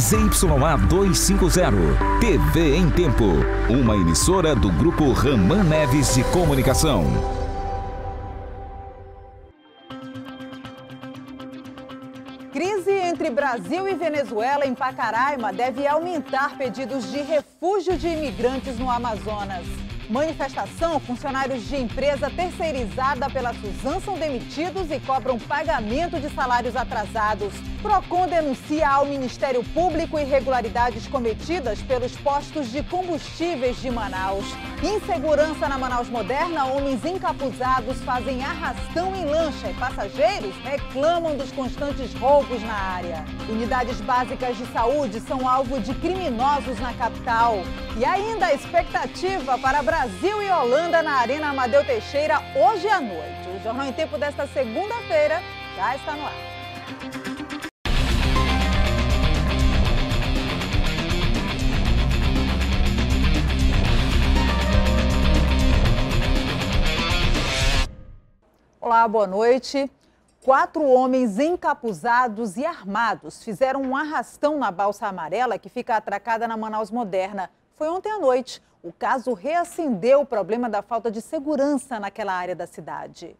ZYA 250. TV em Tempo. Uma emissora do Grupo Raman Neves de Comunicação. Crise entre Brasil e Venezuela em Pacaraima deve aumentar pedidos de refúgio de imigrantes no Amazonas. Manifestação, funcionários de empresa terceirizada pela Suzan são demitidos e cobram pagamento de salários atrasados. Procon denuncia ao Ministério Público irregularidades cometidas pelos postos de combustíveis de Manaus. Insegurança na Manaus Moderna, homens encapuzados fazem arrastão em lancha e passageiros reclamam dos constantes roubos na área. Unidades básicas de saúde são alvo de criminosos na capital. E ainda a expectativa para Brasil e Holanda na Arena Amadeu Teixeira hoje à noite. O Jornal em Tempo desta segunda-feira já está no ar. Olá, boa noite. Quatro homens encapuzados e armados fizeram um arrastão na balsa amarela que fica atracada na Manaus Moderna. Foi ontem à noite. O caso reacendeu o problema da falta de segurança naquela área da cidade.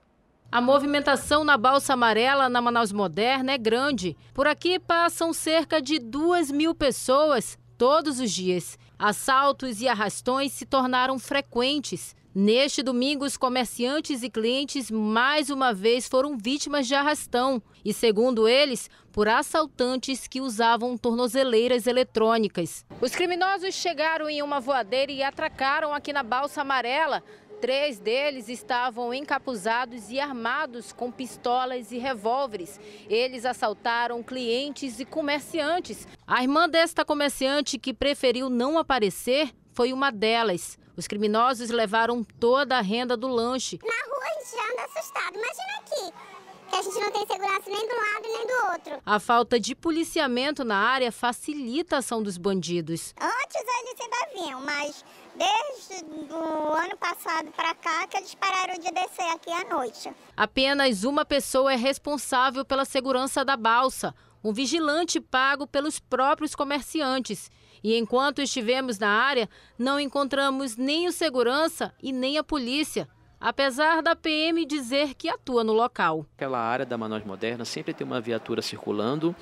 A movimentação na Balsa Amarela, na Manaus Moderna, é grande. Por aqui passam cerca de duas mil pessoas todos os dias. Assaltos e arrastões se tornaram frequentes. Neste domingo, os comerciantes e clientes mais uma vez foram vítimas de arrastão e, segundo eles, por assaltantes que usavam tornozeleiras eletrônicas. Os criminosos chegaram em uma voadeira e atracaram aqui na Balsa Amarela. Três deles estavam encapuzados e armados com pistolas e revólveres. Eles assaltaram clientes e comerciantes. A irmã desta comerciante, que preferiu não aparecer, foi uma delas. Os criminosos levaram toda a renda do lanche. Na rua a gente já anda assustado. Imagina aqui que a gente não tem segurança nem de um lado nem do outro. A falta de policiamento na área facilita a ação dos bandidos. Antes eles ainda vinham, mas desde o ano passado para cá que eles pararam de descer aqui à noite. Apenas uma pessoa é responsável pela segurança da balsa, um vigilante pago pelos próprios comerciantes. E enquanto estivemos na área, não encontramos nem o segurança e nem a polícia, apesar da PM dizer que atua no local. Aquela área da Manaus Moderna sempre tem uma viatura circulando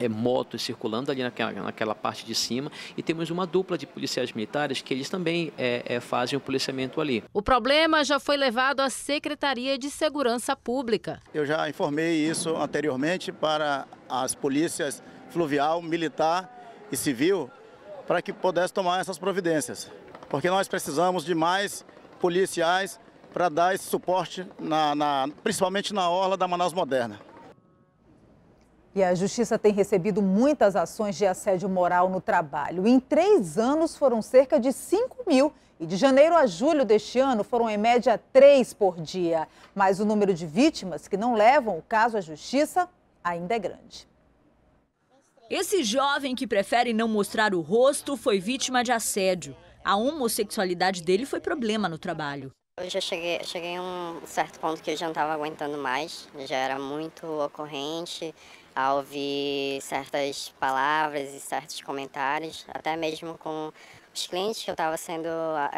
é, motos circulando ali naquela, naquela, parte de cima e temos uma dupla de policiais militares que eles também é, é, fazem o policiamento ali. O problema já foi levado à Secretaria de Segurança Pública. Eu já informei isso anteriormente para as polícias fluvial, militar e civil para que pudesse tomar essas providências. Porque nós precisamos de mais policiais para dar esse suporte, na, na, principalmente na orla da Manaus Moderna. E a Justiça tem recebido muitas ações de assédio moral no trabalho. Em três anos foram cerca de 5 mil. E de janeiro a julho deste ano foram em média três por dia. Mas o número de vítimas que não levam o caso à Justiça ainda é grande. Esse jovem que prefere não mostrar o rosto foi vítima de assédio. A homossexualidade dele foi problema no trabalho. Eu já cheguei, cheguei a um certo ponto que eu já não estava aguentando mais, já era muito ocorrente a ouvir certas palavras e certos comentários, até mesmo com os clientes que eu estava sendo,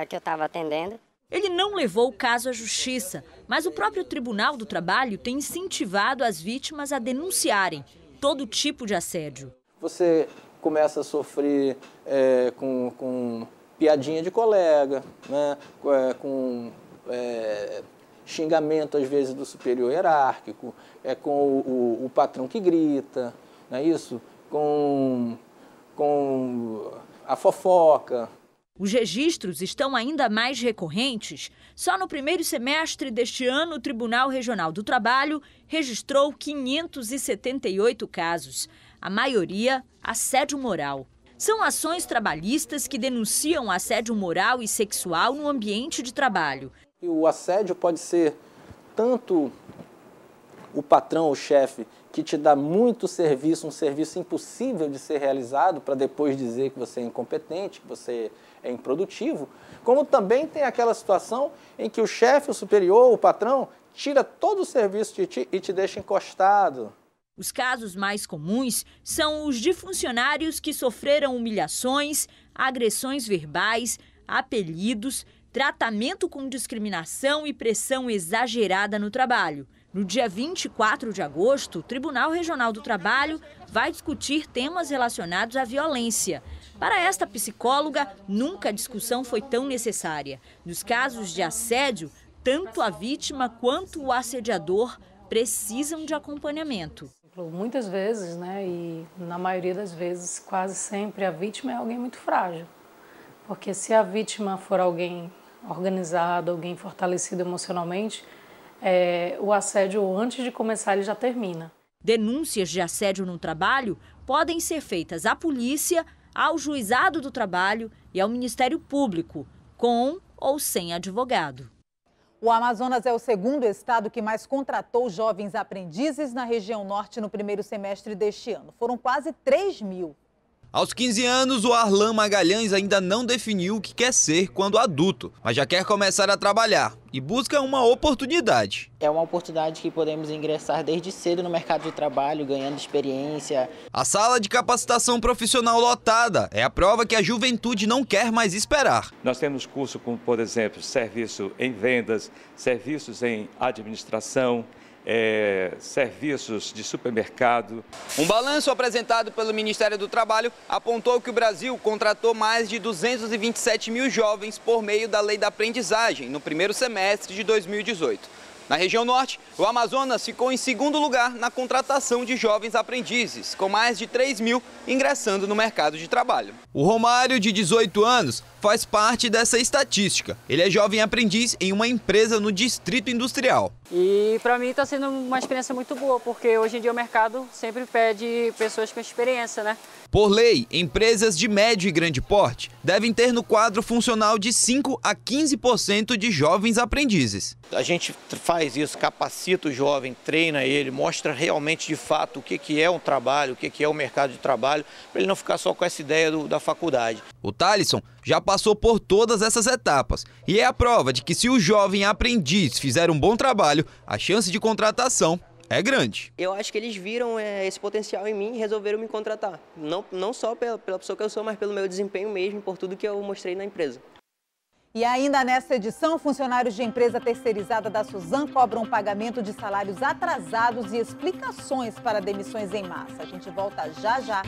que eu estava atendendo. Ele não levou o caso à justiça, mas o próprio Tribunal do Trabalho tem incentivado as vítimas a denunciarem todo tipo de assédio você começa a sofrer é, com, com, piadinha de colega, né? É, com é, xingamento, às vezes, do superior hierárquico, é com o, o, o patrão que grita, não é isso? Com, com a fofoca, os registros estão ainda mais recorrentes. Só no primeiro semestre deste ano, o Tribunal Regional do Trabalho registrou 578 casos a maioria assédio moral. São ações trabalhistas que denunciam assédio moral e sexual no ambiente de trabalho. o assédio pode ser tanto o patrão, o chefe, que te dá muito serviço, um serviço impossível de ser realizado para depois dizer que você é incompetente, que você é improdutivo, como também tem aquela situação em que o chefe, o superior, o patrão, tira todo o serviço de ti e te deixa encostado, os casos mais comuns são os de funcionários que sofreram humilhações, agressões verbais, apelidos, tratamento com discriminação e pressão exagerada no trabalho. No dia 24 de agosto, o Tribunal Regional do Trabalho vai discutir temas relacionados à violência. Para esta psicóloga, nunca a discussão foi tão necessária. Nos casos de assédio, tanto a vítima quanto o assediador precisam de acompanhamento muitas vezes, né? E na maioria das vezes, quase sempre, a vítima é alguém muito frágil. Porque se a vítima for alguém organizado, alguém fortalecido emocionalmente, é, o assédio, antes de começar, ele já termina. Denúncias de assédio no trabalho podem ser feitas à polícia, ao juizado do trabalho e ao Ministério Público, com ou sem advogado. O Amazonas é o segundo estado que mais contratou jovens aprendizes na região norte no primeiro semestre deste ano. Foram quase 3 mil. Aos 15 anos, o Arlan Magalhães ainda não definiu o que quer ser quando adulto, mas já quer começar a trabalhar e busca uma oportunidade. É uma oportunidade que podemos ingressar desde cedo no mercado de trabalho, ganhando experiência. A sala de capacitação profissional lotada é a prova que a juventude não quer mais esperar. Nós temos curso como, por exemplo, serviço em vendas, serviços em administração, é, serviços de supermercado. Um balanço apresentado pelo Ministério do Trabalho apontou que o Brasil contratou mais de 227 mil jovens por meio da lei da aprendizagem no primeiro semestre de 2018. Na região norte, o Amazonas ficou em segundo lugar na contratação de jovens aprendizes, com mais de 3 mil ingressando no mercado de trabalho. O Romário, de 18 anos, faz parte dessa estatística. Ele é jovem aprendiz em uma empresa no Distrito Industrial. E para mim está sendo uma experiência muito boa, porque hoje em dia o mercado sempre pede pessoas com experiência, né? Por lei, empresas de médio e grande porte devem ter no quadro funcional de 5 a 15% de jovens aprendizes. A gente faz isso, capacita o jovem, treina ele, mostra realmente de fato o que é um trabalho, o que é o um mercado de trabalho, para ele não ficar só com essa ideia do, da faculdade. O Talisson já passou por todas essas etapas e é a prova de que se o jovem aprendiz fizer um bom trabalho, a chance de contratação é grande. Eu acho que eles viram é, esse potencial em mim e resolveram me contratar. Não, não só pela, pela pessoa que eu sou, mas pelo meu desempenho mesmo, por tudo que eu mostrei na empresa. E ainda nesta edição, funcionários de empresa terceirizada da Suzan cobram pagamento de salários atrasados e explicações para demissões em massa. A gente volta já já